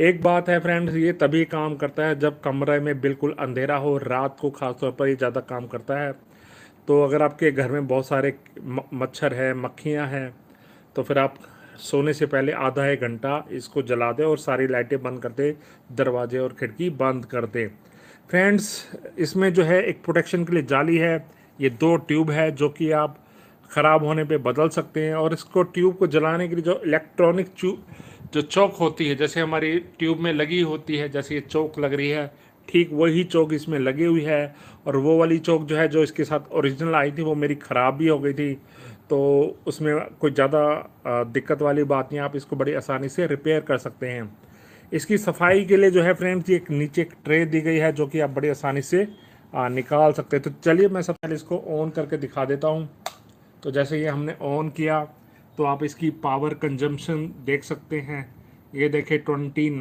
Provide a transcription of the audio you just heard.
एक बात है फ्रेंड्स ये तभी काम करता है जब कमरे में बिल्कुल अंधेरा हो रात को खासतौर पर ये ज़्यादा काम करता है तो अगर आपके घर में बहुत सारे मच्छर हैं मक्खियाँ हैं तो फिर आप सोने से पहले आधा एक घंटा इसको जला दें और सारी लाइटें बंद कर दें दरवाजे और खिड़की बंद कर दें फ्रेंड्स इसमें जो है एक प्रोटेक्शन के लिए जाली है ये दो ट्यूब है जो कि आप ख़राब होने पर बदल सकते हैं और इसको ट्यूब को जलाने के लिए जो इलेक्ट्रॉनिक चू जो चौक होती है जैसे हमारी ट्यूब में लगी होती है जैसे ये चौक लग रही है ठीक वही चौक इसमें लगी हुई है और वो वाली चौक जो है जो इसके साथ ओरिजिनल आई थी वो मेरी ख़राब भी हो गई थी तो उसमें कोई ज़्यादा दिक्कत वाली बात नहीं आप इसको बड़ी आसानी से रिपेयर कर सकते हैं इसकी सफाई के लिए जो है फ्रेंड्स एक नीचे एक ट्रे दी गई है जो कि आप बड़ी आसानी से निकाल सकते हैं तो चलिए मैं सबसे पहले इसको ऑन करके दिखा देता हूँ तो जैसे ये हमने ऑन किया तो आप इसकी पावर कंजम्पशन देख सकते हैं ये देखें ट्वेंटी